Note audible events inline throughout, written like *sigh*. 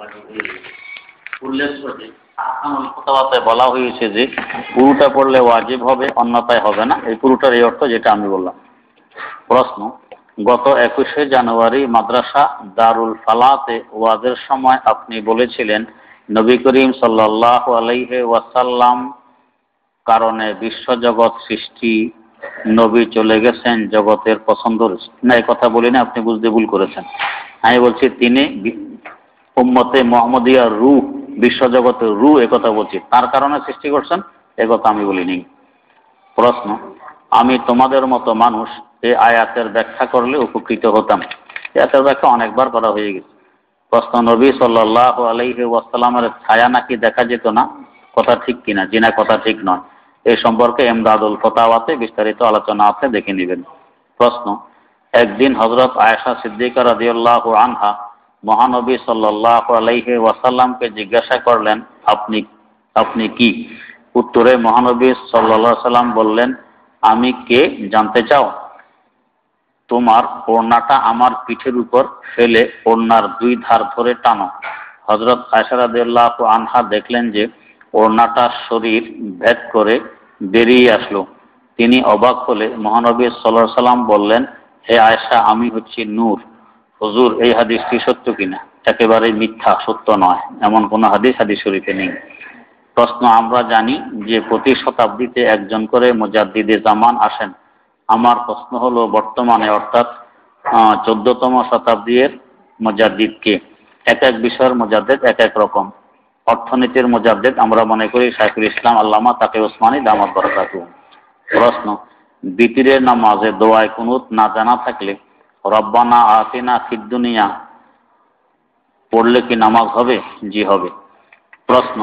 বলা হয়েছে যে পুরোটা পড়লে ওয়াজিব হবে অন্যতায় হবে না এই পুরোটার এই অর্থ যেটা আমি বললাম প্রশ্ন গত একুশে জানুয়ারি মাদ্রাসা দারুল ফালাতে ওয়াজের সময় আপনি বলেছিলেন নবী করিম সাল্লাহ আলাইহে ওয়াসাল্লাম কারণে বিশ্বজগৎ সৃষ্টি নবী চলে গেছেন জগতের পছন্দ না কথা বলিনি আপনি বুঝতে ভুল করেছেন আমি বলছি তিনি উম্মতে মোহাম্মদিয়ার রু বিশ্বজগতের রু একথা বলছি তার কারণে সৃষ্টি করছেন একথা আমি বলিনি প্রশ্ন আমি তোমাদের মতো মানুষ এই আয়াতের ব্যাখ্যা করলে উপকৃত হতাম আয়াতের ব্যাখ্যা অনেকবার করা হয়ে গেছে প্রশ্ন নবী সাল্লাহ আলহি ওয়াসালামের ছায়া নাকি দেখা যেত না কথা ঠিক কিনা জিনা কথা ঠিক নয় এ সম্পর্কে এমদাদুল ফতাওয়াতে বিস্তারিত আলোচনা আছে দেখে নেবেন প্রশ্ন একদিন হজরত আয়সা সিদ্দিকার রাজিউল্লাহ আনহা মহানবী সাল্লাহ আলাইহি ওয়াসাল্লামকে জিজ্ঞাসা করলেন আপনি আপনি কি উত্তরে মহানবী সাল্লা সাল্লাম বললেন আমি কে জানতে চাও তোমার ওড়নাটা আমার পিঠের উপর ফেলে ওড়নার দুই ধার ধরে টানো হজরত আশারাদুল্লাহ আনহা দেখলেন যে ওড়নাটা শরীর ভেদ করে বেরিয়ে আসলো তিনি অবাক হলে মহানবী সাল্লাহ সাল্লাম বললেন হে আয়সা আমি হচ্ছি নূর হজুর এই হাদিসটি সত্য কিনা একেবারে মিথ্যা সত্য নয় এমন কোনো হাদিস হাদিস শরীফে নেই প্রশ্ন আমরা জানি যে প্রতি শতাব্দীতে একজন করে মোজাদ্দিদে জামান আসেন আমার প্রশ্ন হলো বর্তমানে অর্থাৎ চোদ্দতম শতাব্দীর মোজাদ্দিদকে এক এক বিষয়ের মোজাদ্দেদ এক এক রকম অর্থনীতির মোজাদ্দেদ আমরা মনে করি শাইখুল ইসলাম আল্লামা তাকে ওসমানী দামাত বরকাত প্রশ্ন বিতিরের নামাজে দোয়ায় কুনুত না জানা থাকলে রব্বানা আতেনা ফিদ্দুনিয়া পড়লে কি নামাজ হবে জি হবে প্রশ্ন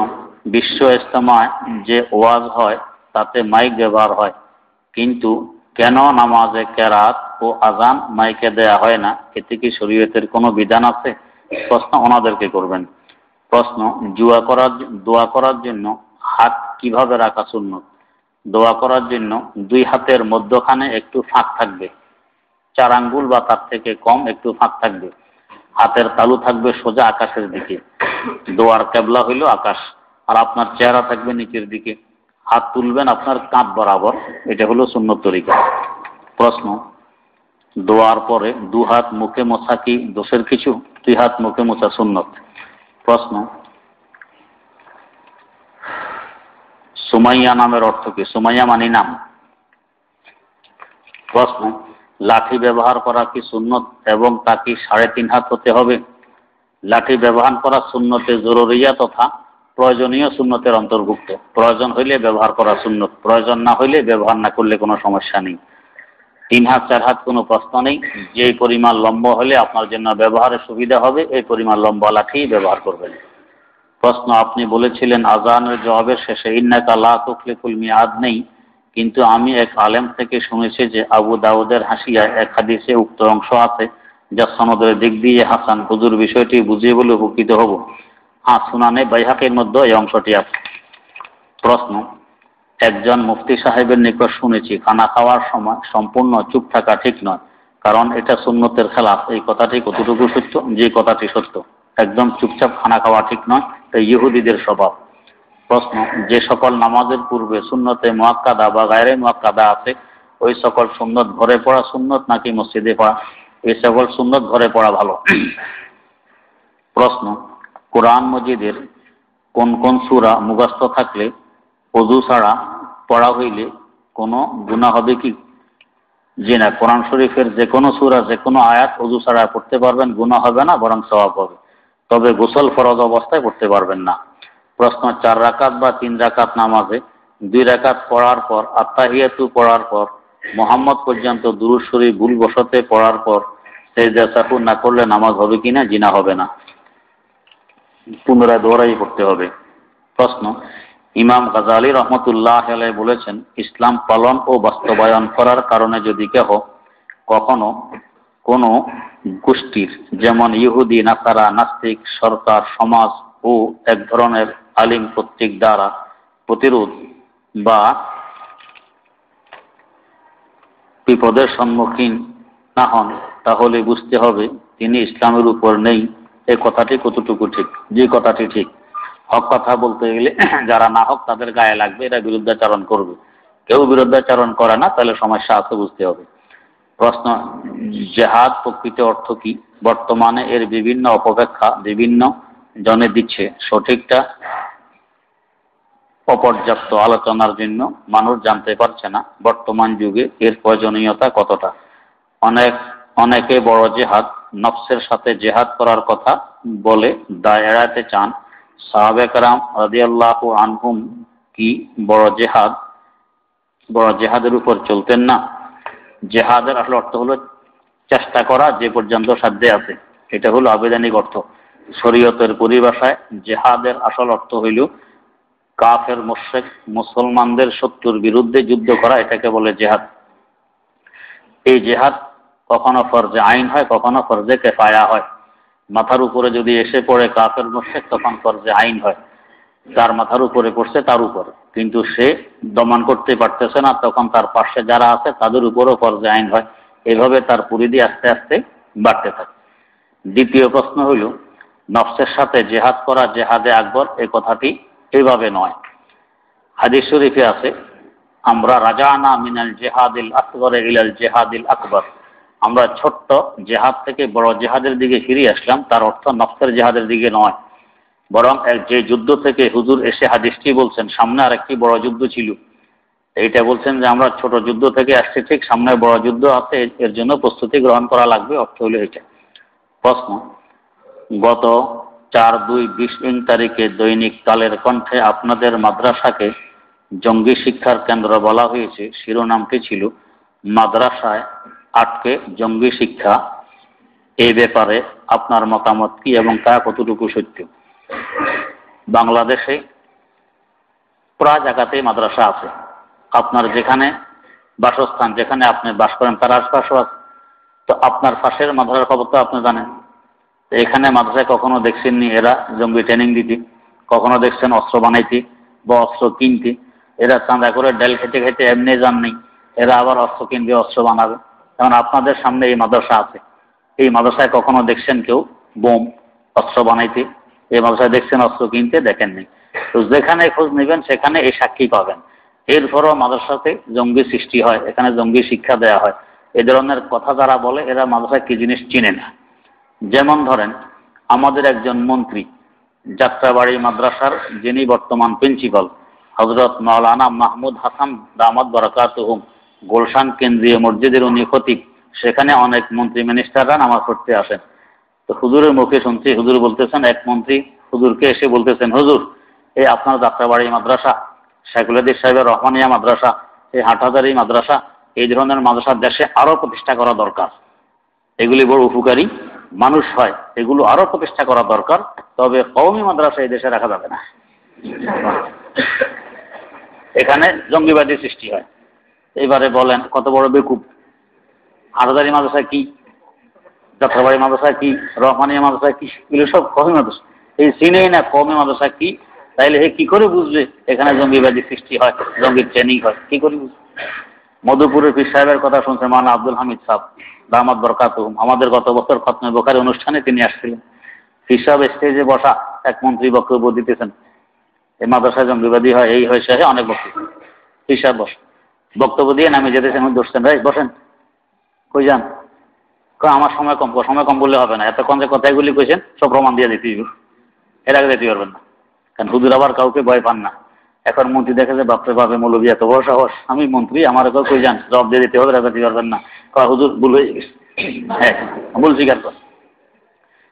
বিশ্ব ইস্তেমায় যে ওয়াজ হয় তাতে মাইক ব্যবহার হয় কিন্তু কেন নামাজে কেরাত ও আজান মাইকে দেয়া হয় না এতে কি শরীয়তের কোনো বিধান আছে প্রশ্ন ওনাদেরকে করবেন প্রশ্ন জুয়া করার দোয়া করার জন্য হাত কিভাবে রাখা শূন্য দোয়া করার জন্য দুই হাতের মধ্যখানে একটু ফাঁক থাকবে চার আঙ্গুল বা তার থেকে কম একটু ফাঁক থাকবে হাতের তালু থাকবে সোজা আকাশের দিকে দোয়ার ক্যাবলা হইল আকাশ আর আপনার চেহারা থাকবে নিচের দিকে হাত তুলবেন আপনার কাঁধ বরাবর এটা হলো সুন্নত তরিকা প্রশ্ন দোয়ার পরে দু হাত মুখে মোছা কি দোষের কিছু দুই হাত মুখে মোছা সুন্নত প্রশ্ন সুমাইয়া নামের অর্থ কি সুমাইয়া মানি নাম প্রশ্ন লাঠি ব্যবহার করা কি সুন্নত এবং তা কি সাড়ে তিন হাত হতে হবে লাঠি ব্যবহার করা সুন্নতে জরুরিয়া তথা প্রয়োজনীয় সুন্নতের অন্তর্ভুক্ত প্রয়োজন হইলে ব্যবহার করা সুন্নত প্রয়োজন না হইলে ব্যবহার না করলে কোনো সমস্যা নেই তিন হাত চার হাত কোনো প্রশ্ন নেই যে পরিমাণ লম্বা হলে আপনার জন্য ব্যবহারের সুবিধা হবে এই পরিমাণ লম্বা লাঠি ব্যবহার করবেন প্রশ্ন আপনি বলেছিলেন আজানের জবাবের শেষে ইন্নাকা লা তুকলিকুল মিয়াদ নেই কিন্তু আমি এক আলেম থেকে শুনেছি যে আবু দাউদের হাসিয়া এক হাদিসে উক্ত অংশ আছে যা সনদের দিক দিয়ে হাসান হুজুর বিষয়টি বুঝিয়ে বলে উপকৃত হব হ্যাঁ শুনানে বাইহাকের মধ্যে এই অংশটি আছে প্রশ্ন একজন মুফতি সাহেবের নিকট শুনেছি খানা খাওয়ার সময় সম্পূর্ণ চুপ থাকা ঠিক নয় কারণ এটা সুন্নতের খেলাফ এই কথাটি কতটুকু সত্য যে কথাটি সত্য একদম চুপচাপ খানা খাওয়া ঠিক নয় এটা ইহুদিদের স্বভাব প্রশ্ন যে সকল নামাজের পূর্বে সুন্নতে মোয়াক্কাদা বা গায়রে মোয়াক্কাদা আছে ওই সকল সুন্নত ঘরে পড়া সুন্নত নাকি মসজিদে পড়া এই সকল সুন্নত ঘরে পড়া ভালো প্রশ্ন কোরআন মজিদের কোন কোন সুরা মুগাস্থ থাকলে পদু ছাড়া পড়া হইলে কোনো গুণা হবে কি জি না কোরআন শরীফের যে কোনো সুরা যে কোনো আয়াত অজু ছাড়া পড়তে পারবেন গুণা হবে না বরং স্বভাব হবে তবে গোসল ফরজ অবস্থায় করতে পারবেন না প্রশ্ন চার রাকাত বা তিন রাকাত নামাজে দুই রাকাত পড়ার পর আত্মাহিয়াতু পড়ার পর মোহাম্মদ পর্যন্ত দুরুশ্বরী ভুলবশতে পড়ার পর সেজদা সাহু না করলে নামাজ হবে কি না জিনা হবে না পুনরায় দৌড়াই করতে হবে প্রশ্ন ইমাম গাজালি রহমতুল্লাহ আলাই বলেছেন ইসলাম পালন ও বাস্তবায়ন করার কারণে যদি কেহ কখনো কোনো গোষ্ঠীর যেমন ইহুদি নাসারা নাস্তিক সরকার সমাজ ও এক ধরনের আলিম কর্তৃক দ্বারা প্রতিরোধ বা বিপদের সম্মুখীন না হন তাহলে বুঝতে হবে তিনি ইসলামের উপর নেই এ কথাটি কতটুকু ঠিক যে কথাটি ঠিক হক কথা বলতে গেলে *clears throat* যারা না হক তাদের গায়ে লাগবে এরা বিরুদ্ধাচারণ করবে কেউ বিরুদ্ধাচারণ করে না তাহলে সমস্যা আছে বুঝতে হবে প্রশ্ন জেহাদ প্রকৃত অর্থ কি বর্তমানে এর বিভিন্ন অপব্যাখ্যা বিভিন্ন জনে দিচ্ছে সঠিকটা অপর্যাপ্ত আলোচনার জন্য মানুষ জানতে পারছে না বর্তমান যুগে এর প্রয়োজনীয়তা কতটা অনেক অনেকে বড় জেহাদ নফসের সাথে জেহাদ করার কথা বলে দায় এড়াতে চান সাহাবেকরাম রাজিয়াল্লাহ আনহুম কি বড় জেহাদ বড় জেহাদের উপর চলতেন না জেহাদের আসলে অর্থ হলো চেষ্টা করা যে পর্যন্ত সাধ্যে আছে এটা হলো আবেদনিক অর্থ শরীয়তের পরিভাষায় জেহাদের আসল অর্থ হইল কাফের মোশেক মুসলমানদের শত্রুর বিরুদ্ধে যুদ্ধ করা এটাকে বলে জেহাদ এই জেহাদ কখনো ফর্জে আইন হয় কখনো ফর্জে কেফায়া হয় মাথার উপরে যদি এসে পড়ে কাফের মোশেক তখন ফর্জে আইন হয় তার মাথার উপরে পড়ছে তার উপর কিন্তু সে দমন করতে পারতেছে না তখন তার পাশে যারা আছে তাদের উপরও ফর্জে আইন হয় এভাবে তার পরিধি আস্তে আস্তে বাড়তে থাকে দ্বিতীয় প্রশ্ন হলো নফসের সাথে জেহাদ করা জেহাদে আকবর এ কথাটি এইভাবে নয় হাদিস শরীফে আছে আমরা রাজানা মিনাল জেহাদিল আকবর ইলাল জেহাদিল আকবর আমরা ছোট্ট জেহাদ থেকে বড় জেহাদের দিকে ফিরে আসলাম তার অর্থ নফসের জেহাদের দিকে নয় বরং এক যে যুদ্ধ থেকে হুজুর এসে হাদিসটি বলছেন সামনে আর একটি বড় যুদ্ধ ছিল এইটা বলছেন যে আমরা ছোট যুদ্ধ থেকে আসছি ঠিক সামনে বড় যুদ্ধ আছে এর জন্য প্রস্তুতি গ্রহণ করা লাগবে অর্থ হলো এটা প্রশ্ন গত চার দুই বিশ ইং তারিখে দৈনিক কালের কণ্ঠে আপনাদের মাদ্রাসাকে জঙ্গি শিক্ষার কেন্দ্র বলা হয়েছে শিরোনামটি ছিল মাদ্রাসায় আটকে জঙ্গি শিক্ষা এই ব্যাপারে আপনার মতামত কি এবং তা কতটুকু সত্য বাংলাদেশে প্রায় জায়গাতেই মাদ্রাসা আছে আপনার যেখানে বাসস্থান যেখানে আপনি বাস করেন তার আশপাশও আছে তো আপনার পাশের মাদ্রাসার খবর তো আপনি জানেন এখানে মাদ্রাসায় কখনো দেখছেননি এরা জঙ্গি ট্রেনিং দিতে কখনো দেখছেন অস্ত্র বানাইতে বা অস্ত্র কিনতে এরা চাঁদা করে ডেল খেতে খেতে এমনি যান নেই এরা আবার অস্ত্র কিনবে অস্ত্র বানাবে কারণ আপনাদের সামনে এই মাদ্রাসা আছে এই মাদ্রাসায় কখনো দেখছেন কেউ বোম অস্ত্র বানাইতে এই মাদ্রাসায় দেখছেন অস্ত্র কিনতে দেখেননি তো যেখানে খোঁজ নেবেন সেখানে এই সাক্ষী পাবেন এরপরও মাদ্রাসাতে জঙ্গি সৃষ্টি হয় এখানে জঙ্গি শিক্ষা দেওয়া হয় এ ধরনের কথা যারা বলে এরা মাদ্রাসায় কি জিনিস চিনে না যেমন ধরেন আমাদের একজন মন্ত্রী যাত্রাবাড়ি মাদ্রাসার যিনি বর্তমান প্রিন্সিপাল হজরত মাওলানা মাহমুদ হাসান দামাদ বরাকাতহুম গোলশান কেন্দ্রীয় মসজিদের উনি খতিব সেখানে অনেক মন্ত্রী মিনিস্টাররা নামাজ পড়তে আসেন তো হুজুরের মুখে শুনছি হুজুর বলতেছেন এক মন্ত্রী হুজুরকে এসে বলতেছেন হুজুর এই আপনার যাত্রাবাড়ি মাদ্রাসা শাকুলাদির সাহেবের রহমানিয়া মাদ্রাসা এই হাটহাজারি মাদ্রাসা এই ধরনের মাদ্রাসা দেশে আরও প্রতিষ্ঠা করা দরকার এগুলি বড় উপকারী মানুষ হয় এগুলো আরও প্রতিষ্ঠা করা দরকার তবে কৌমি মাদ্রাসা এই দেশে রাখা যাবে না এখানে জঙ্গিবাদী সৃষ্টি হয় এবারে বলেন কত বড় বেকুব আরদারি মাদ্রাসা কি যাত্রাবাড়ি মাদ্রাসা কি রহমানিয়া মাদ্রাসা কি এগুলো সব কৌমি মাদ্রাসা এই চিনেই না কৌমি মাদ্রাসা কি তাইলে হে কি করে বুঝবে এখানে জঙ্গিবাদী সৃষ্টি হয় জঙ্গির ট্রেনিং হয় কি করে বুঝবে মধুপুরের পীর সাহেবের কথা শুনছে মানা আব্দুল হামিদ সাহ দামাদ বরকাতুম আমাদের গত বছর খতমে বোখারি অনুষ্ঠানে তিনি আসছিলেন পীর সাহেব স্টেজে বসা এক মন্ত্রী বক্তব্য দিতেছেন এই মাদ্রাসা জঙ্গিবাদী হয় এই হয়েছে অনেক বক্তব্য পীর সাহেব বস বক্তব্য দিয়ে নামে যেতেছেন আমি দোষতেন ভাই বসেন কই যান আমার সময় কম সময় কম বললে হবে না এতক্ষণ যে কথাগুলি কইছেন সব প্রমাণ দিয়ে দিতে এর আগে দিতে পারবেন না কারণ হুদুর আবার কাউকে ভয় পান না এখন মন্ত্রী দেখা যায় বাপরে বাপে মৌলবী এত বড় সাহস আমি মন্ত্রী আমার একবার কই যান জব দিয়ে দিতে হবে দিতে পারবেন না কয় হুজুর ভুল হয়ে গেছে হ্যাঁ ভুল স্বীকার কর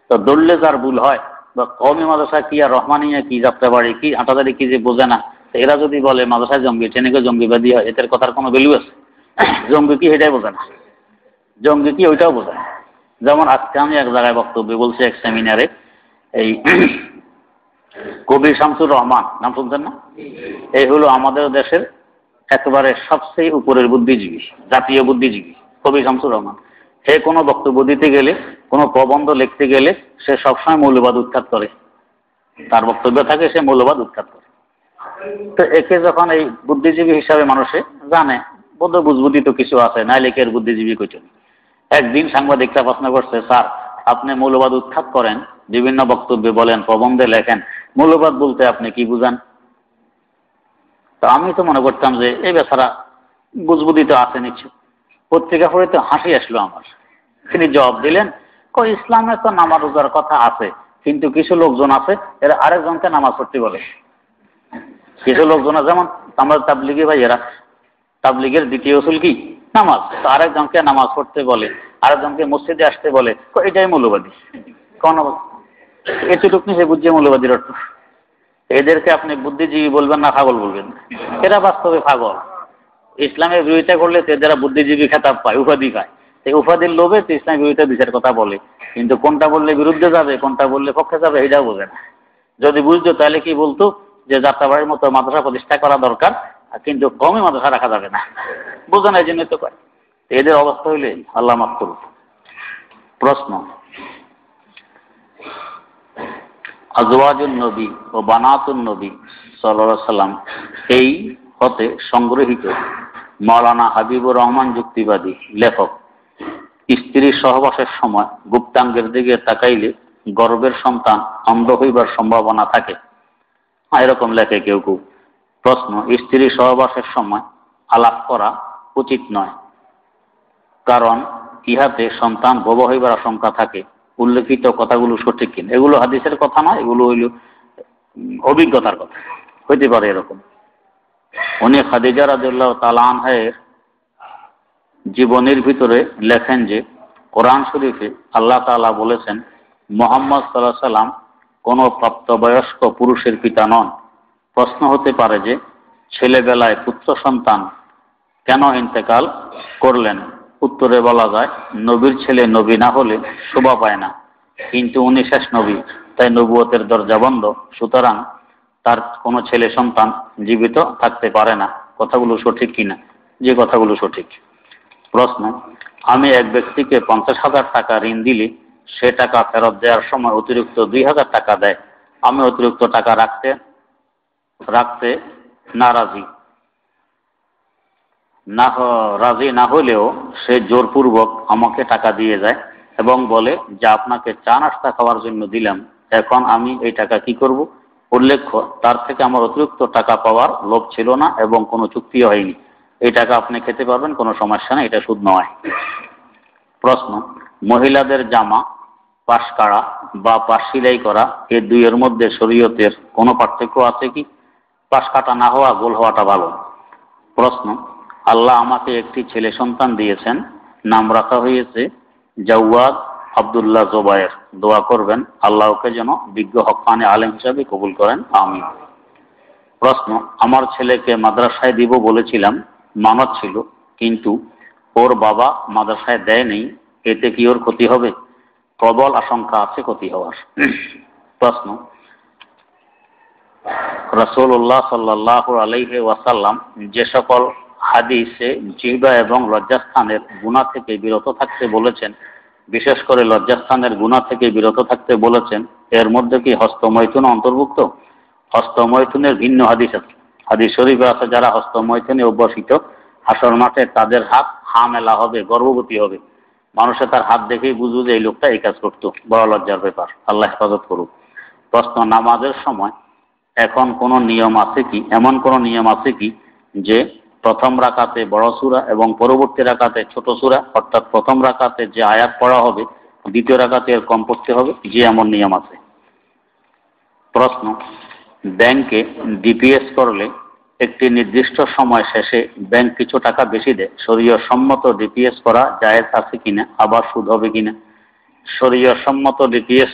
তো দৌড়লে যার ভুল হয় বা কমে মাদ্রাসা কি আর রহমানিয়া কি বাড়ি কি হাঁটাদারি কি যে বোঝে না এরা যদি বলে মাদ্রাসা জঙ্গি ট্রেনিকে জঙ্গিবাদী হয় এদের কথার কোনো ভ্যালু আছে জঙ্গি কি এটাই বোঝে না জঙ্গি কি ওইটাও বোঝে না যেমন আজকে আমি এক জায়গায় বক্তব্য বলছি এক সেমিনারে এই কবি শামসুর রহমান নাম শুনছেন না এই হলো আমাদের দেশের একেবারে সবচেয়ে উপরের বুদ্ধিজীবী জাতীয় বুদ্ধিজীবী কবি শামসুর রহমান সে কোনো বক্তব্য দিতে গেলে কোনো প্রবন্ধ লিখতে গেলে সে সবসময় মৌলবাদ উৎখাত করে তার বক্তব্য থাকে সে মৌলবাদ উৎখাত করে তো একে যখন এই বুদ্ধিজীবী হিসাবে মানুষে জানে বোধ বুঝবুদ্ধি তো কিছু আছে না লেখের বুদ্ধিজীবী কৈছেন একদিন সাংবাদিকরা প্রশ্ন করছে স্যার আপনি মৌলবাদ উৎখাত করেন বিভিন্ন বক্তব্যে বলেন প্রবন্ধে লেখেন মূল্যবাদ বলতে আপনি কি বুঝান তো আমি তো মনে করতাম যে এই বেচারা বুঝবুদি তো আছে নিশ্চয় পত্রিকা পড়ে তো হাসি আসলো আমার তিনি জবাব দিলেন কই ইসলামে তো নামাজ রোজার কথা আছে কিন্তু কিছু লোকজন আছে এরা আরেকজনকে নামাজ পড়তে বলে কিছু লোকজন যেমন আমরা তাবলিগি ভাই এরা তাবলিগের দ্বিতীয় উসুল কি নামাজ তো আরেকজনকে নামাজ পড়তে বলে আরেকজনকে মসজিদে আসতে বলে এটাই মূল্যবাদী কোন এতটুক সে বুঝছে মৌলবাদীর অর্থ এদেরকে আপনি বুদ্ধিজীবী বলবেন না ফাগল বলবেন এরা বাস্তবে ফাগল ইসলামের বিরোধিতা করলে তো যারা বুদ্ধিজীবী খেতাব পায় উপাধি পায় সেই উপাধির লোভে তো ইসলামের বিরোধিতা বিচার কথা বলে কিন্তু কোনটা বললে বিরুদ্ধে যাবে কোনটা বললে পক্ষে যাবে এটাও বোঝে না যদি বুঝতো তাহলে কি বলতো যে যাত্রাবাড়ির মতো মাদ্রাসা প্রতিষ্ঠা করা দরকার কিন্তু কমই মাদ্রাসা রাখা যাবে না বোঝে না এই জন্য তো কয় এদের অবস্থা হইলে আল্লাহ মাফ করুক প্রশ্ন আজওয়াজুল নবী ও বানাতুল নবী সাল্লা সাল্লাম এই হতে সংগ্রহীত মাওলানা হাবিবুর রহমান যুক্তিবাদী লেখক স্ত্রীর সহবাসের সময় গুপ্তাঙ্গের দিকে তাকাইলে গর্বের সন্তান অন্ধ হইবার সম্ভাবনা থাকে এরকম লেখে কেউ কেউ প্রশ্ন স্ত্রীর সহবাসের সময় আলাপ করা উচিত নয় কারণ ইহাতে সন্তান ভব হইবার আশঙ্কা থাকে উল্লেখিত কথাগুলো সঠিক কিনা এগুলো হাদিসের কথা না এগুলো হইল অভিজ্ঞতার কথা হইতে পারে এরকম উনি খাদিজা রাজুল্লাহ তালানহের জীবনের ভিতরে লেখেন যে কোরআন শরীফে আল্লাহ তালা বলেছেন মোহাম্মদ সাল্লাহ সাল্লাম কোনো প্রাপ্তবয়স্ক পুরুষের পিতা নন প্রশ্ন হতে পারে যে ছেলেবেলায় পুত্র সন্তান কেন ইন্তেকাল করলেন উত্তরে বলা যায় নবীর ছেলে নবী না হলে শোভা পায় না কিন্তু উনি শেষ নবী তাই নবুয়তের দরজা বন্ধ সুতরাং তার কোনো ছেলে সন্তান জীবিত থাকতে পারে না কথাগুলো সঠিক কিনা যে কথাগুলো সঠিক প্রশ্ন আমি এক ব্যক্তিকে পঞ্চাশ হাজার টাকা ঋণ দিলে সে টাকা ফেরত দেওয়ার সময় অতিরিক্ত দুই হাজার টাকা দেয় আমি অতিরিক্ত টাকা রাখতে রাখতে নারাজি না রাজি না হলেও সে জোরপূর্বক আমাকে টাকা দিয়ে যায় এবং বলে যে আপনাকে চা নাস্তা খাওয়ার জন্য দিলাম এখন আমি এই টাকা কি করব উল্লেখ্য তার থেকে আমার অতিরিক্ত টাকা পাওয়ার লোভ ছিল না এবং কোনো চুক্তি হয়নি এই টাকা আপনি খেতে পারবেন কোনো সমস্যা নেই এটা সুদ নয় প্রশ্ন মহিলাদের জামা পাশ কাড়া বা পাশ সিলাই করা এ দুইয়ের মধ্যে শরীয়তের কোনো পার্থক্য আছে কি পাশ কাটা না হওয়া গোল হওয়াটা ভালো প্রশ্ন আল্লাহ আমাকে একটি ছেলে সন্তান দিয়েছেন নাম রাখা হয়েছে জাওয়াদ আবদুল্লাহ জোবায়ের দোয়া করবেন আল্লাহকে যেন বিজ্ঞ হকানে আলেম হিসাবে কবুল করেন আমি প্রশ্ন আমার ছেলেকে মাদ্রাসায় দিব বলেছিলাম মানত ছিল কিন্তু ওর বাবা মাদ্রাসায় দেয়নি এতে কি ওর ক্ষতি হবে প্রবল আশঙ্কা আছে ক্ষতি হওয়ার প্রশ্ন রসুল্লাহ সাল্লাহ আলহে ওয়াসাল্লাম যে সকল হাদিসে জিবা এবং লজ্জাস্থানের গুণা থেকে বিরত থাকতে বলেছেন বিশেষ করে লজ্জাস্থানের গুণা থেকে বিরত থাকতে বলেছেন এর মধ্যে কি হস্তমৈথুন অন্তর্ভুক্ত হস্তমৈথুনের ভিন্ন হাদিস আছে হাদিস শরীফে আছে যারা হস্তমৈথুনে অভ্যসিত হাসর মাঠে তাদের হাত হামেলা হবে গর্ভবতী হবে মানুষে তার হাত দেখেই বুঝবে যে এই লোকটা এই কাজ করতো বড় লজ্জার ব্যাপার আল্লাহ হেফাজত করুক প্রশ্ন নামাজের সময় এখন কোনো নিয়ম আছে কি এমন কোনো নিয়ম আছে কি যে প্রথম রাকাতে বড় সুরা এবং পরবর্তী রাখাতে ছোট সুরা অর্থাৎ প্রথম রাকাতে যে আয়াত পড়া হবে দ্বিতীয় রাখাতে এর কম পড়তে হবে যে এমন নিয়ম আছে প্রশ্ন ব্যাংকে ডিপিএস করলে একটি নির্দিষ্ট সময় শেষে ব্যাংক কিছু টাকা বেশি দেয় শরীয় সম্মত ডিপিএস করা যায় আছে কিনা আবার সুদ হবে কিনা শরীয় সম্মত ডিপিএস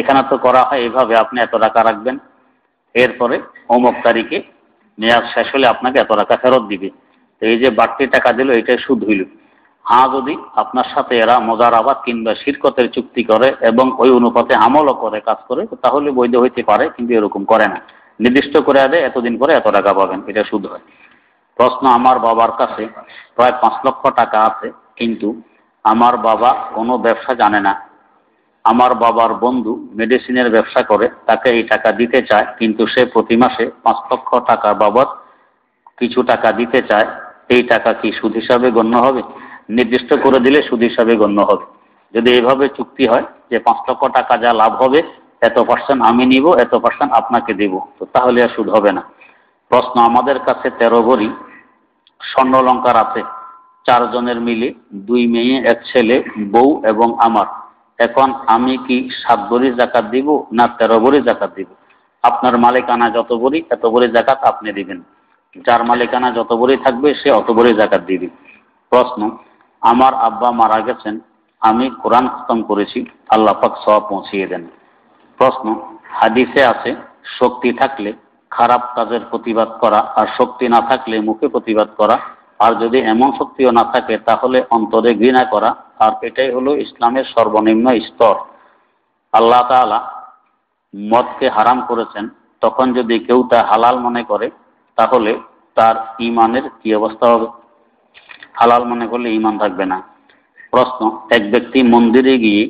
এখানে তো করা হয় এভাবে আপনি এত টাকা রাখবেন এরপরে অমুক তারিখে মেয়াদ শেষ হলে আপনাকে এত টাকা ফেরত দিবে তো এই যে বাড়তি টাকা দিল এটাই সুদ হইল হ্যাঁ যদি আপনার সাথে এরা মজার আবাদ কিংবা শিরকতের চুক্তি করে এবং ওই অনুপাতে আমলও করে কাজ করে তাহলে বৈধ হইতে পারে কিন্তু এরকম করে না নির্দিষ্ট করে দেয় এতদিন পরে এত টাকা পাবেন এটা সুদ হয় প্রশ্ন আমার বাবার কাছে প্রায় পাঁচ লক্ষ টাকা আছে কিন্তু আমার বাবা কোনো ব্যবসা জানে না আমার বাবার বন্ধু মেডিসিনের ব্যবসা করে তাকে এই টাকা দিতে চায় কিন্তু সে প্রতি মাসে পাঁচ লক্ষ টাকা বাবদ কিছু টাকা দিতে চায় এই টাকা কি সুদ হিসাবে গণ্য হবে নির্দিষ্ট করে দিলে সুদ হিসাবে গণ্য হবে যদি এভাবে চুক্তি হয় যে পাঁচ লক্ষ টাকা যা লাভ হবে এত পার্সেন্ট আমি নিব এত পার্সেন্ট আপনাকে দেব তো তাহলে আর সুদ হবে না প্রশ্ন আমাদের কাছে তেরো ভরি স্বর্ণলঙ্কার আছে চারজনের মিলে দুই মেয়ে এক ছেলে বউ এবং আমার এখন আমি কি সাত ভরি জাকাত দিব না তেরো ভরি জাকাত দিব আপনার মালিকানা যত ভরি এত ভরি জাকাত আপনি দিবেন যার মালিকানা যত ভরি থাকবে সে অত ভরি জাকাত দিবে প্রশ্ন আমার আব্বা মারা গেছেন আমি কোরআন খতম করেছি আল্লাহ পাক সব পৌঁছিয়ে দেন প্রশ্ন হাদিসে আছে শক্তি থাকলে খারাপ কাজের প্রতিবাদ করা আর শক্তি না থাকলে মুখে প্রতিবাদ করা আর যদি এমন শক্তিও না থাকে তাহলে অন্তরে ঘৃণা করা আর এটাই হলো ইসলামের সর্বনিম্ন স্তর আল্লাহ তালা মদকে হারাম করেছেন তখন যদি কেউ তা হালাল মনে করে তাহলে তার ইমানের কি অবস্থা হবে হালাল মনে করলে ইমান থাকবে না প্রশ্ন এক ব্যক্তি মন্দিরে গিয়ে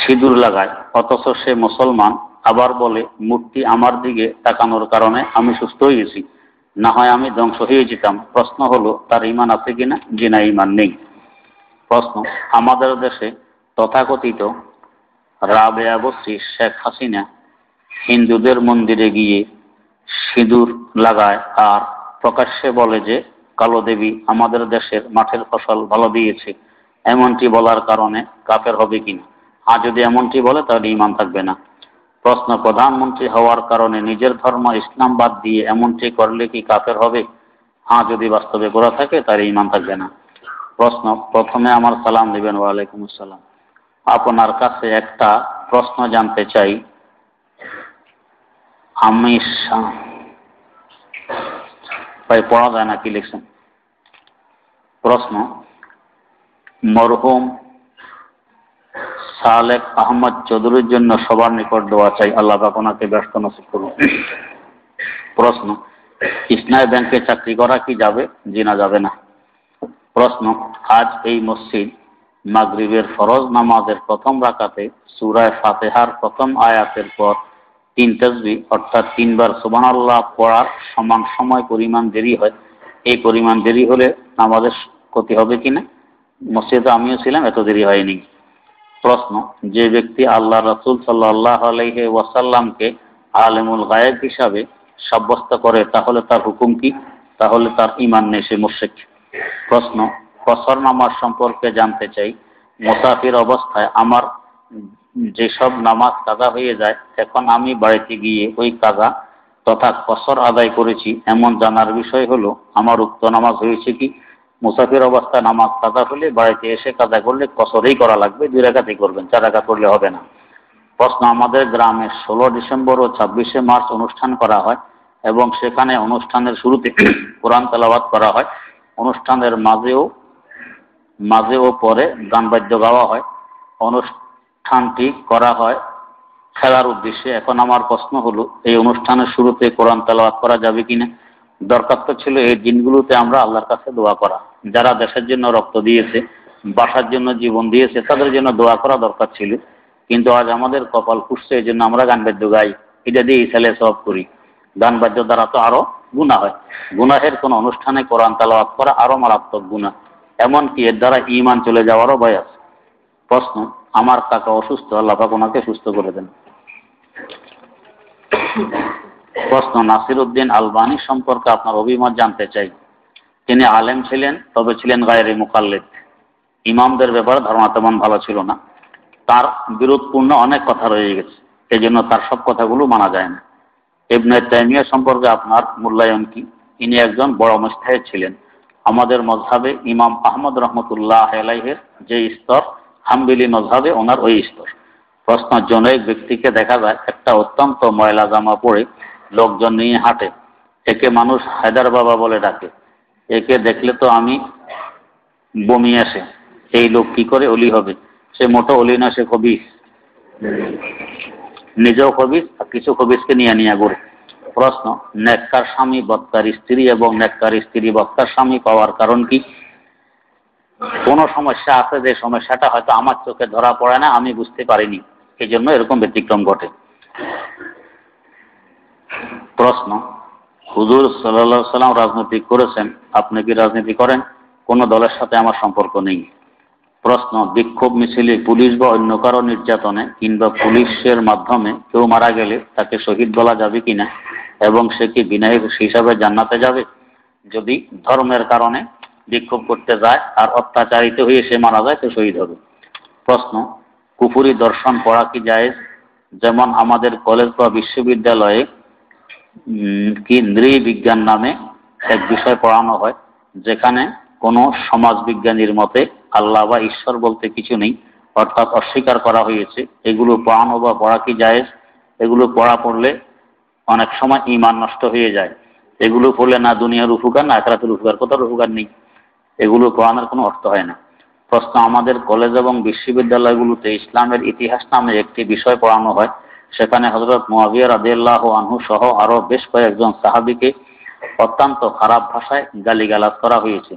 সিঁদুর লাগায় অথচ সে মুসলমান আবার বলে মূর্তি আমার দিকে তাকানোর কারণে আমি সুস্থ হয়ে গেছি না হয় আমি ধ্বংস হয়ে যেতাম প্রশ্ন হলো তার ইমান আছে কিনা যে না ইমান নেই প্রশ্ন আমাদের দেশে তথাকথিত রাবেয়া বস্রী শেখ হাসিনা হিন্দুদের মন্দিরে গিয়ে সিঁদুর লাগায় আর প্রকাশ্যে বলে যে কালো দেবী আমাদের দেশের মাঠের ফসল ভালো দিয়েছে এমনটি বলার কারণে কাপের হবে কিনা আর যদি এমনটি বলে তাহলে ইমান থাকবে না প্রশ্ন প্রধানমন্ত্রী হওয়ার কারণে নিজের ধর্ম ইসলাম বাদ দিয়ে এমনটি করলে কি কাপের হবে হ্যাঁ যদি বাস্তবে করা থাকে তার ইমান থাকবে না প্রশ্ন প্রথমে আমার সালাম দিবেন ওয়ালাইকুম আসসালাম আপনার কাছে একটা প্রশ্ন জানতে চাই আমি ভাই পড়া যায় না কি লিখছেন প্রশ্ন মরহুম সালেক আহমদ চৌধুরীর জন্য সবার নিকট দেওয়া চাই আল্লাহ আপনাকে ব্যস্ত নসিব করুন প্রশ্ন কৃষ্ণায় ব্যাংকে চাকরি করা কি যাবে জিনা যাবে না প্রশ্ন আজ এই মসজিদ মাগরিবের ফরজ নামাজের প্রথম রাকাতে সুরায় ফাতেহার প্রথম আয়াতের পর তিন তসবি অর্থাৎ তিনবার সুবান আল্লাহ পড়ার সমান সময় পরিমাণ দেরি হয় এই পরিমাণ দেরি হলে নামাজের ক্ষতি হবে কিনা মসজিদে আমিও ছিলাম এত দেরি হয়নি প্রশ্ন যে ব্যক্তি আল্লাহ রসুল সাল্লাহ আলহি ওয়াসাল্লামকে আলেমুল গায়েব হিসাবে সাব্যস্ত করে তাহলে তার হুকুম কি তাহলে তার ইমান নেই সে মোর্শেক প্রশ্ন কসর নামাজ সম্পর্কে জানতে চাই মোসাফির অবস্থায় আমার যেসব নামাজ কাজা হয়ে যায় এখন আমি বাড়িতে গিয়ে ওই কাজা তথা কসর আদায় করেছি এমন জানার বিষয় হলো আমার উক্ত নামাজ হয়েছে কি মুসাফির অবস্থায় নামাজ কাজা হলে বাড়িতে এসে কাজা করলে কসরেই করা লাগবে দুই রাখাতেই করবেন চার রাখা করলে হবে না প্রশ্ন আমাদের গ্রামে ষোলো ডিসেম্বর ও ছাব্বিশে মার্চ অনুষ্ঠান করা হয় এবং সেখানে অনুষ্ঠানের শুরুতে *clears throat* কোরআন তেলাবাদ করা হয় অনুষ্ঠানের মাঝেও মাঝে ও পরে গান বাদ্য গাওয়া হয় অনুষ্ঠানটি করা হয় খেলার উদ্দেশ্যে এখন আমার প্রশ্ন হলো এই অনুষ্ঠানের শুরুতে কোরআন তালাবাদ করা যাবে কিনা দরকার তো ছিল এই দিনগুলোতে আমরা আল্লাহর কাছে দোয়া করা যারা দেশের জন্য রক্ত দিয়েছে বাসার জন্য জীবন দিয়েছে তাদের জন্য দোয়া করা দরকার ছিল কিন্তু আজ আমাদের কপাল খুঁজছে এই জন্য আমরা গান বাদ্য গাই এটা দিয়ে ইসালে সব করি গান বাদ্য দ্বারা তো আরো গুণা হয় গুনাহের কোন অনুষ্ঠানে কোরআন তালাবাদ করা আরও মারাত্মক গুণা এমনকি এর দ্বারা ইমান চলে যাওয়ারও ভয় আছে প্রশ্ন আমার কাকা অসুস্থ আল্লাপাক ওনাকে সুস্থ করে দেন প্রশ্ন নাসির উদ্দিন আলবানি সম্পর্কে আপনার অভিমত জানতে চাই তিনি আলেম ছিলেন তবে ছিলেন গায়েরি মুকাল্লিদ ইমামদের ব্যাপারে ধারণা তেমন ভালো ছিল না তার বিরোধপূর্ণ অনেক কথা রয়ে গেছে এই জন্য তার সব কথাগুলো মানা যায় না ইবনে তাইমিয়া সম্পর্কে আপনার মূল্যায়ন কি ইনি একজন বড় মুস্তাহে ছিলেন আমাদের মজহাবে ইমাম আহমদ রহমতুল্লাহ আলাইহের যে স্তর হাম্বিলি মজহাবে ওনার ওই স্তর প্রশ্ন জনৈক ব্যক্তিকে দেখা যায় একটা অত্যন্ত ময়লা জামা পরে লোকজন নিয়ে হাঁটে একে মানুষ হায়দার বাবা বলে ডাকে একে দেখলে তো আমি বমি আসে এই লোক কি করে অলি হবে সে মোটো অলি না সে কবি নিজেও খবিস আর কিছু খবিসকে নিয়ে নিয়ে ঘুরে প্রশ্ন নেককার স্বামী বক্তার স্ত্রী এবং নেককার স্ত্রী বক্তার স্বামী পাওয়ার কারণ কি কোন সমস্যা আছে যে সমস্যাটা হয়তো আমার চোখে ধরা পড়ে না আমি বুঝতে পারিনি এই জন্য এরকম ব্যতিক্রম ঘটে প্রশ্ন হুজুর সাল্লাহ সাল্লাম রাজনীতি করেছেন আপনি কি রাজনীতি করেন কোন দলের সাথে আমার সম্পর্ক নেই প্রশ্ন বিক্ষোভ মিছিলে পুলিশ বা অন্য কারো নির্যাতনে কিংবা পুলিশের মাধ্যমে কেউ মারা গেলে তাকে শহীদ বলা যাবে কিনা এবং সে কি বিনায়ক হিসাবে জান্নাতে যাবে যদি ধর্মের কারণে বিক্ষোভ করতে যায় আর অত্যাচারিত হয়ে সে মারা যায় তো শহীদ হবে প্রশ্ন কুফুরি দর্শন পড়া কি যায় যেমন আমাদের কলেজ বা বিশ্ববিদ্যালয়ে কি নৃবিজ্ঞান নামে এক বিষয় পড়ানো হয় যেখানে কোনো সমাজ বিজ্ঞানীর মতে আল্লাহ বা ঈশ্বর বলতে কিছু নেই অর্থাৎ অস্বীকার করা হয়েছে এগুলো পড়ানো বা পড়া কি জায়েজ এগুলো পড়া পড়লে অনেক সময় ইমান নষ্ট হয়ে যায় এগুলো পড়লে না দুনিয়ার উপকার না একরাতের উপকার কোথাও উপকার নেই এগুলো পড়ানোর কোনো অর্থ হয় না প্রশ্ন আমাদের কলেজ এবং বিশ্ববিদ্যালয়গুলোতে ইসলামের ইতিহাস নামে একটি বিষয় পড়ানো হয় সেখানে হজরত মোয়াবিয়া রাজিয়াল্লাহ আনহু সহ আরও বেশ কয়েকজন সাহাবিকে অত্যন্ত খারাপ ভাষায় গালিগালাজ করা হয়েছে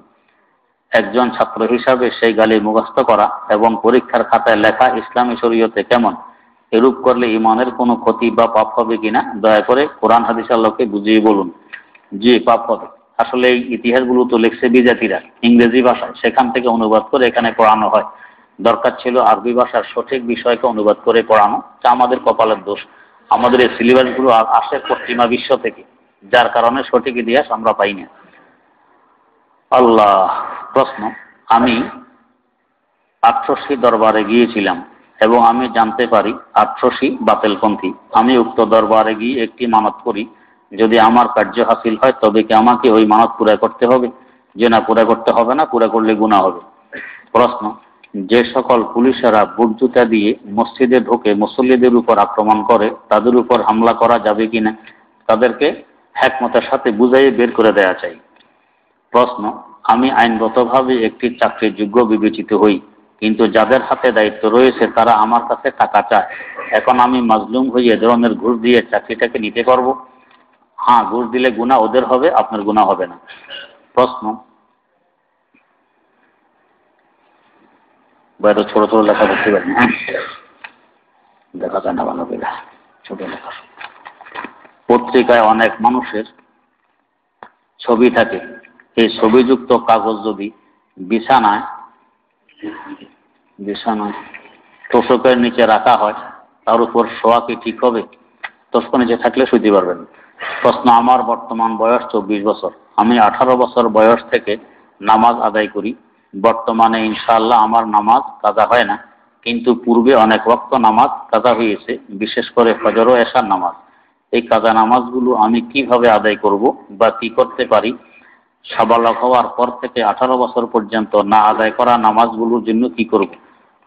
একজন ছাত্র হিসাবে সেই গালি মুখস্থ করা এবং পরীক্ষার খাতায় লেখা ইসলামী শরীয়তে কেমন এরূপ করলে ইমানের কোনো ক্ষতি বা পাপ হবে কিনা দয়া করে কোরআন হাদিস আল্লাহকে বুঝিয়ে বলুন জি পাপ হবে আসলে এই ইতিহাসগুলো তো লিখছে বিজাতিরা ইংরেজি ভাষায় সেখান থেকে অনুবাদ করে এখানে পড়ানো হয় দরকার ছিল আরবি ভাষার সঠিক বিষয়কে অনুবাদ করে পড়ানো যা আমাদের কপালের দোষ আমাদের এই সিলেবাসগুলো আসে পশ্চিমা বিশ্ব থেকে যার কারণে সঠিক ইতিহাস আমরা পাই না আল্লাহ প্রশ্ন আমি আটশোশি দরবারে গিয়েছিলাম এবং আমি জানতে পারি আটশোশি বাতেলপন্থী আমি উক্ত দরবারে গিয়ে একটি মানত করি যদি আমার কার্য হাসিল হয় তবে কি আমাকে ওই মানত পুরা করতে হবে যে না পুরা করতে হবে না পুরা করলে গুণা হবে প্রশ্ন যে সকল পুলিশেরা বুটজুতা দিয়ে মসজিদে ঢোকে মুসল্লিদের উপর আক্রমণ করে তাদের উপর হামলা করা যাবে কিনা তাদেরকে হ্যাকমতের সাথে বুঝাইয়ে বের করে দেয়া চাই প্রশ্ন আমি আইনগতভাবে একটি চাকরির যোগ্য বিবেচিত হই কিন্তু যাদের হাতে দায়িত্ব রয়েছে তারা আমার কাছে টাকা চায় এখন আমি মাজলুম হয়ে এ ধরনের ঘুষ দিয়ে চাকরিটাকে নিতে পারবো হ্যাঁ ঘুষ দিলে গুণা ওদের হবে আপনার গুণা হবে না প্রশ্ন বাইরে ছোট ছোট লেখা করতে পারি হ্যাঁ? দেখা যায় না ভালো ছোট লেখা পত্রিকায় অনেক মানুষের ছবি থাকে সেই ছবিযুক্ত কাগজ যদি বিছানায় বিছানায় তোষকের নিচে রাখা হয় তার উপর শোয়া কি ঠিক হবে তোষক নিচে থাকলে শুইতে পারবেন প্রশ্ন আমার বর্তমান বয়স চব্বিশ বছর আমি আঠারো বছর বয়স থেকে নামাজ আদায় করি বর্তমানে ইনশাল্লাহ আমার নামাজ কাজা হয় না কিন্তু পূর্বে অনেক রক্ত নামাজ কাজা হয়েছে বিশেষ করে ফজর ও এশার নামাজ এই কাজা নামাজগুলো আমি কিভাবে আদায় করব বা কি করতে পারি সাবালক হওয়ার পর থেকে আঠারো বছর পর্যন্ত না আদায় করা নামাজগুলোর জন্য কি করব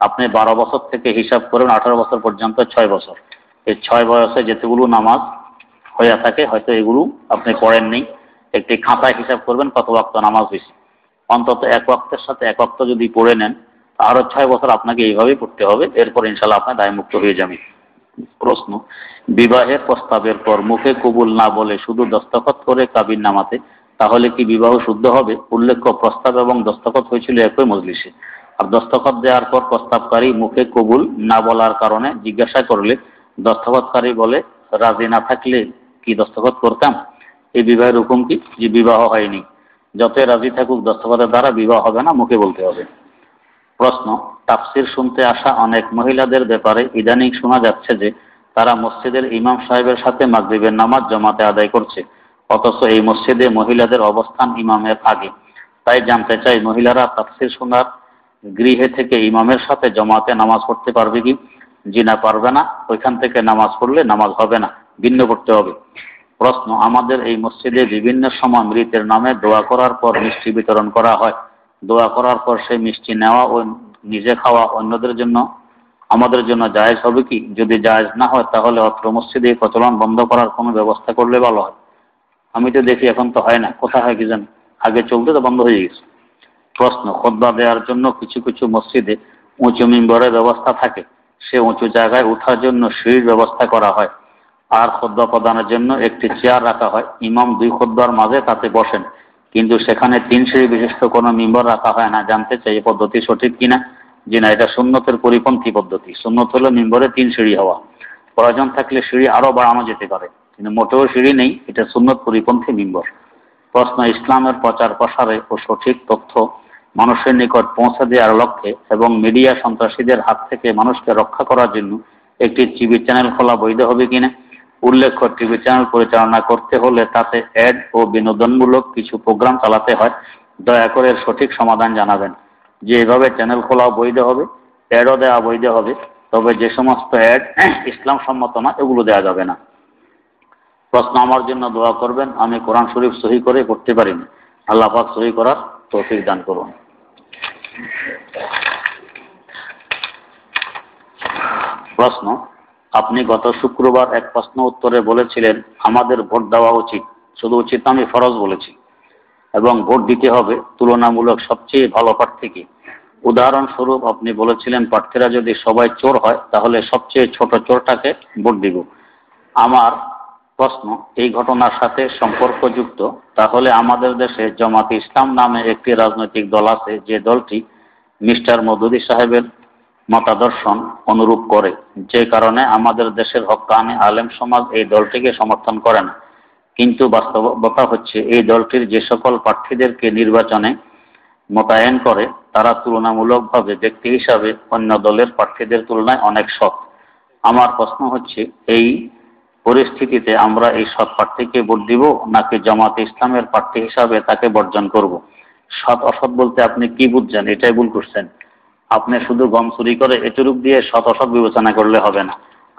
আপনি বারো বছর থেকে হিসাব করেন আঠারো বছর পর্যন্ত ছয় বছর এই ছয় বয়সে যেতেগুলো নামাজ হইয়া থাকে হয়তো এগুলো আপনি পড়েননি একটি খাতায় হিসাব করবেন কত বক্ত নামাজ হয়েছে অন্তত এক ওয়াক্তের সাথে এক ওয়াক্ত যদি পড়ে নেন আরো ছয় বছর আপনাকে এইভাবেই পড়তে হবে এরপর ইনশাল্লাহ আপনার দায়মুক্ত হয়ে যাবে প্রশ্ন বিবাহের প্রস্তাবের পর মুখে কবুল না বলে শুধু দস্তখত করে কাবির নামাতে তাহলে কি বিবাহ শুদ্ধ হবে উল্লেখ্য প্রস্তাব এবং দস্তখত হয়েছিল একই মজলিসে আর দস্তখত দেওয়ার পর প্রস্তাবকারী মুখে কবুল না বলার কারণে জিজ্ঞাসা করলে দস্তখতকারী বলে রাজি না থাকলে কি দস্তখত করতাম এই বিবাহের হুকুম কি যে বিবাহ হয়নি যতই রাজি থাকুক দস্তখতের দ্বারা বিবাহ হবে না মুখে বলতে হবে প্রশ্ন তাফসির শুনতে আসা অনেক মহিলাদের ব্যাপারে ইদানিং শোনা যাচ্ছে যে তারা মসজিদের ইমাম সাহেবের সাথে মাগরিবের নামাজ জমাতে আদায় করছে অথচ এই মসজিদে মহিলাদের অবস্থান ইমামের আগে তাই জানতে চাই মহিলারা তাফসির শোনার গৃহে থেকে ইমামের সাথে জমাতে নামাজ পড়তে পারবে কি জিনা পারবে না ওইখান থেকে নামাজ পড়লে নামাজ হবে না ভিন্ন করতে হবে প্রশ্ন আমাদের এই মসজিদে বিভিন্ন সময় মৃতের নামে দোয়া করার পর মিষ্টি বিতরণ করা হয় দোয়া করার পর সেই মিষ্টি নেওয়া ও নিজে খাওয়া অন্যদের জন্য আমাদের জন্য জায়জ হবে কি যদি জায়েজ না হয় তাহলে অত্র মসজিদে প্রচলন বন্ধ করার কোনো ব্যবস্থা করলে ভালো হয় আমি তো দেখি এখন তো হয় না কোথা হয় কি জানো আগে চলতে তো বন্ধ হয়ে গেছে প্রশ্ন খোদ্া দেওয়ার জন্য কিছু কিছু মসজিদে উঁচু মিম্বরের ব্যবস্থা থাকে সে উঁচু জায়গায় ওঠার জন্য সিঁড়ির ব্যবস্থা করা হয় আর খোদ্া প্রদানের জন্য একটি চেয়ার রাখা হয় ইমাম দুই খোদ্দার মাঝে তাতে বসেন কিন্তু সেখানে তিন সিঁড়ি বিশিষ্ট কোনো মিম্বর রাখা হয় না জানতে চাই এই পদ্ধতি সঠিক কিনা যে না এটা সুন্নতের পরিপন্থী পদ্ধতি সুন্নত হলো মিম্বরে তিন সিঁড়ি হওয়া প্রয়োজন থাকলে সিঁড়ি আরও বাড়ানো যেতে পারে তিনি মোটেও সিঁড়ি নেই এটা সুন্নত পরিপন্থী মিম্বর প্রশ্ন ইসলামের প্রচার প্রসারে ও সঠিক তথ্য মানুষের নিকট পৌঁছে দেওয়ার লক্ষ্যে এবং মিডিয়া সন্ত্রাসীদের হাত থেকে মানুষকে রক্ষা করার জন্য একটি টিভি চ্যানেল খোলা বৈধ হবে কিনা উল্লেখ্য টিভি চ্যানেল পরিচালনা করতে হলে তাতে অ্যাড ও বিনোদনমূলক কিছু প্রোগ্রাম চালাতে হয় দয়া করে সঠিক সমাধান জানাবেন যে এভাবে চ্যানেল খোলা বৈধ হবে অ্যাডও দেওয়া বৈধ হবে তবে যে সমস্ত অ্যাড ইসলাম সম্মত না এগুলো দেওয়া যাবে না প্রশ্ন আমার জন্য দোয়া করবেন আমি কোরআন শরীফ সহি করে করতে পারিনি আল্লাহ পাক সহি করার তৌফিক দান করুন প্রশ্ন আপনি গত শুক্রবার এক প্রশ্ন উত্তরে বলেছিলেন আমাদের ভোট দেওয়া উচিত শুধু উচিত আমি ফরজ বলেছি এবং ভোট দিতে হবে তুলনামূলক সবচেয়ে ভালো প্রার্থীকে উদাহরণস্বরূপ আপনি বলেছিলেন প্রার্থীরা যদি সবাই চোর হয় তাহলে সবচেয়ে ছোট চোরটাকে ভোট দিব আমার প্রশ্ন এই ঘটনার সাথে সম্পর্কযুক্ত তাহলে আমাদের দেশে জমাতে ইসলাম নামে একটি রাজনৈতিক দল আছে যে দলটি মিস্টার মদুদি সাহেবের মতাদর্শন অনুরূপ করে যে কারণে আমাদের দেশের হকানি আলেম সমাজ এই দলটিকে সমর্থন করে না কিন্তু বাস্তবতা হচ্ছে এই দলটির যে সকল প্রার্থীদেরকে নির্বাচনে মোতায়েন করে তারা তুলনামূলকভাবে ব্যক্তি হিসাবে অন্য দলের প্রার্থীদের তুলনায় অনেক সৎ আমার প্রশ্ন হচ্ছে এই পরিস্থিতিতে আমরা এই সৎ প্রার্থীকে ভোট দিব নাকি জামাত ইসলামের প্রার্থী হিসাবে তাকে বর্জন করব। সৎ অসৎ বলতে আপনি কি বুঝছেন এটাই ভুল করছেন আপনি শুধু গম চুরি করে এটুরুপ দিয়ে সৎ অসৎ বিবেচনা করলে হবে না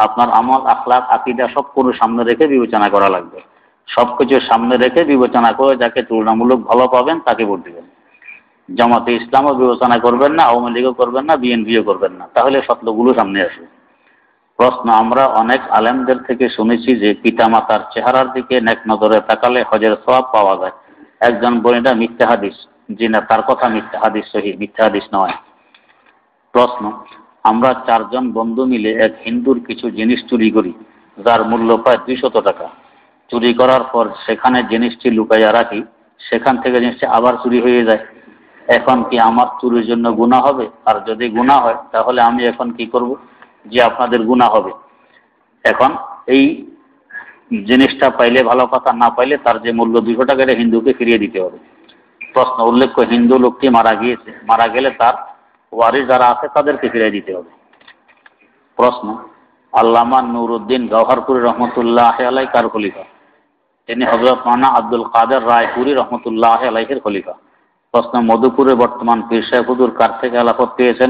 আপনার আমল আখলাক আকিদা সব কোনো সামনে রেখে বিবেচনা করা লাগবে সব কিছু সামনে রেখে বিবেচনা করে যাকে তুলনামূলক ভালো পাবেন তাকে ভোট দিবেন জামাতে ইসলামও বিবেচনা করবেন না আওয়ামী লীগও করবেন না বিএনপিও করবেন না তাহলে সত্যগুলো সামনে আসবে প্রশ্ন আমরা অনেক আলেমদের থেকে শুনেছি যে পিতা মাতার চেহারার দিকে নেক নজরে তাকালে হজের সবাব পাওয়া যায় একজন বোনটা মিথ্যা হাদিস জি না তার কথা মিথ্যা হাদিস সহি মিথ্যা হাদিস নয় প্রশ্ন আমরা চারজন বন্ধু মিলে এক হিন্দুর কিছু জিনিস চুরি করি যার মূল্য প্রায় দুইশত টাকা চুরি করার পর সেখানে জিনিসটি লুকাইয়া রাখি সেখান থেকে জিনিসটি আবার চুরি হয়ে যায় এখন কি আমার চুরির জন্য গুণা হবে আর যদি গুণা হয় তাহলে আমি এখন কি করব যে আপনাদের গুণা হবে এখন এই জিনিসটা পাইলে ভালো কথা না পাইলে তার যে মূল্য দুশো টাকা এটা হিন্দুকে ফিরিয়ে দিতে হবে প্রশ্ন উল্লেখ্য হিন্দু লোকটি মারা গিয়েছে মারা গেলে তার ওয়ারিস যারা আছে তাদেরকে ফিরিয়ে দিতে হবে প্রশ্ন আল্লামা নুরুদ্দিন গহরপুরি রহমতুল্লাহ আলাই কার খলিফা তিনি হজরত মানা আব্দুল কাদের রায়পুরি রহমতুল্লাহ আলাইহের খলিফা প্রশ্ন মধুপুরে বর্তমান পীর সাহেব কার থেকে আলাপত পেয়েছেন